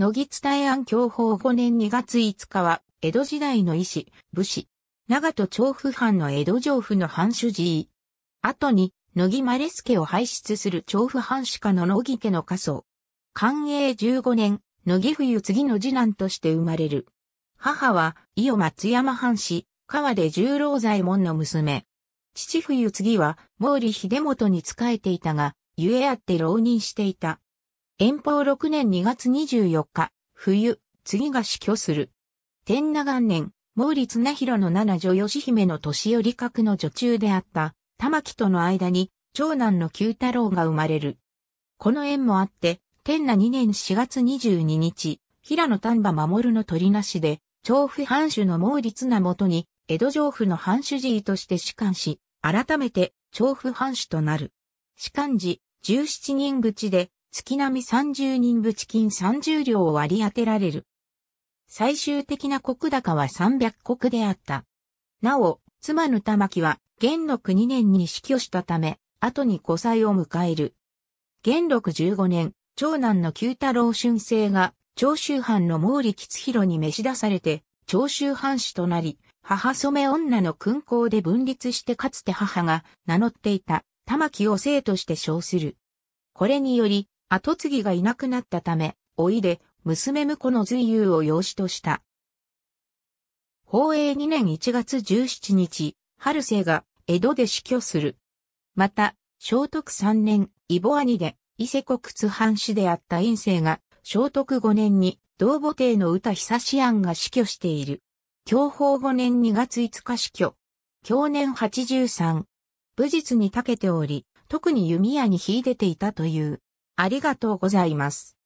野木伝え案教法5年2月5日は、江戸時代の医師、武士、長戸調布藩の江戸城府の藩主寺後に、野木丸助を輩出する調布藩主家の野木家の家祖。寛永15年、野木冬次の次男として生まれる。母は、伊予松山藩士、川出十郎左衛門の娘。父冬次は、毛利秀元に仕えていたが、ゆえあって浪人していた。遠方6年2月24日、冬、次が死去する。天那元年、毛利綱広の七女義姫の年寄り格の女中であった、玉木との間に、長男の九太郎が生まれる。この縁もあって、天那2年4月22日、平野丹波守の鳥なしで、調布藩主の毛利綱元に、江戸城府の藩主寺として主官し、改めて、調布藩主となる。士官寺、17人口で、月並み30人ち金30両を割り当てられる。最終的な国高は300国であった。なお、妻の玉木は、元禄2年に死去したため、後に5歳を迎える。元禄15年、長男の九太郎春生が、長州藩の毛利吉弘に召し出されて、長州藩士となり、母染女の勲功で分立してかつて母が名乗っていた玉木を生として称する。これにより、後継ぎがいなくなったため、老いで、娘婿の随友を養子とした。宝永2年1月17日、春生が江戸で死去する。また、聖徳3年、イボ兄で、伊勢国津藩士であった陰生が、聖徳5年に、同母帝の歌久志案が死去している。享保5年2月5日死去。享年83。武術に長けており、特に弓矢に秀でていたという。ありがとうございます。